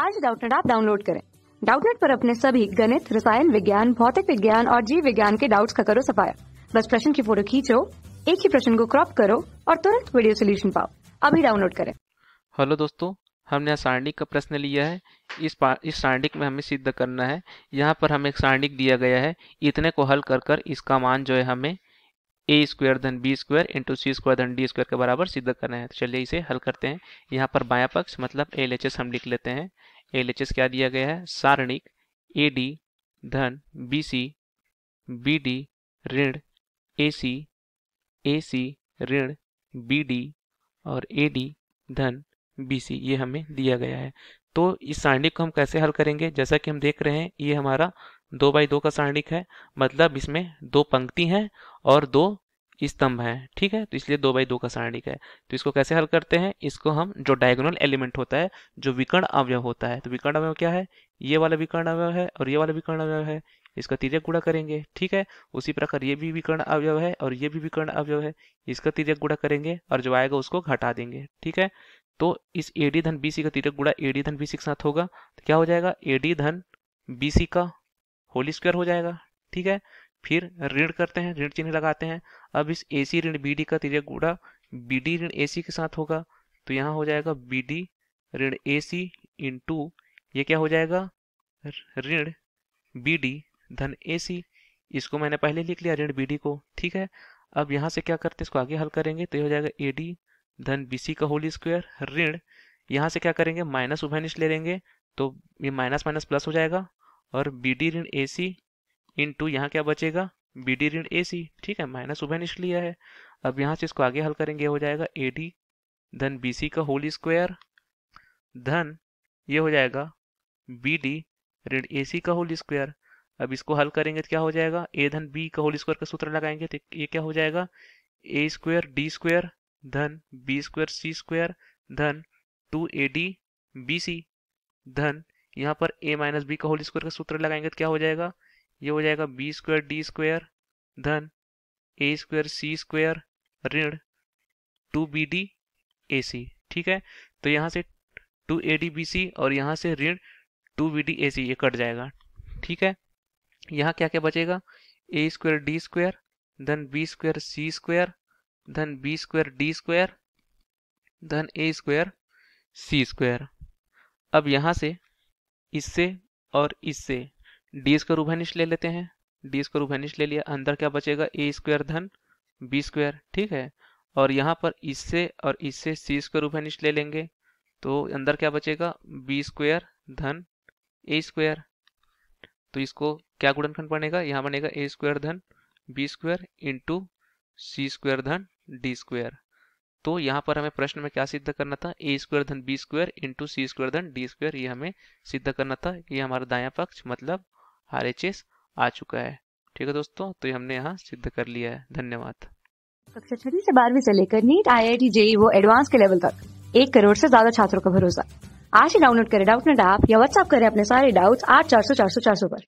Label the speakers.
Speaker 1: आज डाउटनेट आप डाउनलोड करें डाउटनेट पर अपने सभी गणित रसायन विज्ञान भौतिक विज्ञान और जीव विज्ञान के डाउट्स का करो सफाया बस प्रश्न की फोटो खींचो एक ही प्रश्न को क्रॉप करो और तुरंत वीडियो सोल्यूशन पाओ अभी डाउनलोड करें
Speaker 2: हेलो दोस्तों हमने सारणिक का प्रश्न लिया है इस इस सारणिक में हमें सिद्ध करना है यहाँ पर हमें एक सारणिक दिया गया है इतने को हल कर कर इसका मान जो है हमें ए स्क्वायर धन B square into C square धन डी स्क्वायर के बराबर सिद्ध करना है तो चलिए इसे हल करते हैं यहाँ पर बाया पक्ष मतलब एल एच एस हम लिख लेते हैं एल एच एस क्या दिया गया है सारणिक ए डी धन बी सी बी डी ऋण ए सी ए सी ऋण बी डी और ए डी धन बी सी ये हमें दिया गया है तो इस सारणी को हम कैसे हल करेंगे जैसा कि हम देख रहे हैं ये हमारा दो बाई दो का सारणिक है मतलब इसमें दो पंक्ति हैं और दो स्तंभ हैं ठीक है तो इसलिए दो बाई दो का सारणिक है तो इसको कैसे हल करते हैं इसको हम जो डायगोनल एलिमेंट होता है जो विकर्ण अवयव होता है तो विकर्ण अवयव क्या है ये वाला विकर्ण अवयव है और ये वाला विकर्ण अवयव है इसका तिरक गुड़ा करेंगे ठीक है उसी प्रकार ये भी विकर्ण अवयव है और ये भी विकर्ण अवयव है इसका तिरक गुड़ा करेंगे और जो आएगा उसको घटा देंगे ठीक है तो इस ए डी धन बी सी का तिरक गुड़ा ए डी धन बी सी के साथ होगा तो क्या हो जाएगा ए डी धन बी सी का होली स्क्वायर हो जाएगा ठीक है फिर ऋण करते हैं ऋण चिन्ह लगाते हैं अब इस ए सी ऋण बी डी का तिरक गुड़ा बी डी ऋण ए सी के साथ होगा तो यहाँ हो जाएगा बी डी ऋण ए सी इन टू ये क्या हो जाएगा ऋण बी डी धन ए सी इसको मैंने पहले लिख लिया ऋण बी डी को ठीक है अब यहाँ से क्या करते हैं इसको आगे हल करेंगे तो ये हो जाएगा ए डी धन बी सी का होली स्क्वायर ऋण यहाँ से क्या करेंगे माइनस उभनिश ले लेंगे तो ये माइनस माइनस प्लस हो जाएगा और बी डी ऋण ए सी इन टू यहाँ क्या बचेगा बी डी ऋण ए सी ठीक है माइनस उभय निष्ठ लिया है अब यहाँ से इसको आगे हल करेंगे हो जाएगा ए डी धन बी सी का होल स्क्वायर धन ये हो जाएगा बी डी ऋण ए सी का होल स्क्वायर अब इसको हल करेंगे तो क्या हो जाएगा ए धन बी का होल स्क्वायर का सूत्र लगाएंगे तो ये क्या हो जाएगा ए स्क्वायर डी स्क्वायर धन बी स्क्वायर सी स्क्वायर धन two A D B C धन यहाँ पर a माइनस बी का होल स्क्वायर का सूत्र लगाएंगे तो क्या हो जाएगा ये हो जाएगा बी स्क्वायर डी स्क्वायर धन ए स्क्वायर सी स्क्वायर ऋण two B D A C ठीक है तो यहाँ से two A D B C और यहाँ से ऋण two B D A C ये कट जाएगा ठीक है यहाँ क्या क्या बचेगा ए स्क्वायर डी स्क्वायर धन बी स्क्वायर सी स्क्वायर धन बी स्क्वायर डी स्क्वायर धन ए स्क्वायर सी स्क्वायर अब यहाँ से इससे और इससे डी स्क्वायर उभयनिश ले लेते हैं डी स्क्वायर उभयनिश ले लिया अंदर क्या बचेगा ए स्क्वायर धन बी स्क्वायर ठीक है और यहाँ पर इससे और इससे सी स्क्वायर उभयनिश ले लेंगे तो अंदर क्या बचेगा बी स्क्वायर धन ए स्क्वायर तो इसको क्या गुणनखंड बनेगा यहाँ बनेगा ए स्क्वायर धन B square into C square धन डी स्क्वायर तो यहाँ पर हमें प्रश्न में क्या सिद्ध करना था ए स्क्वायर धन B square into C square धन डी स्क्वायर ये हमें सिद्ध करना था ये हमारा दाया पक्ष मतलब आर आ चुका है ठीक है दोस्तों तो ये हमने यहाँ सिद्ध कर लिया है धन्यवाद
Speaker 1: कक्षा छठी से बारहवीं से लेकर NEET I I T JEE वो एडवांस के लेवल तक एक करोड़ से ज्यादा छात्रों का भरोसा आज ही डाउनलोड करें डाउट नेट ऐप या व्हाट्सअप करें अपने सारे डाउट्स आठ चार सौ चार सौ चार सौ पर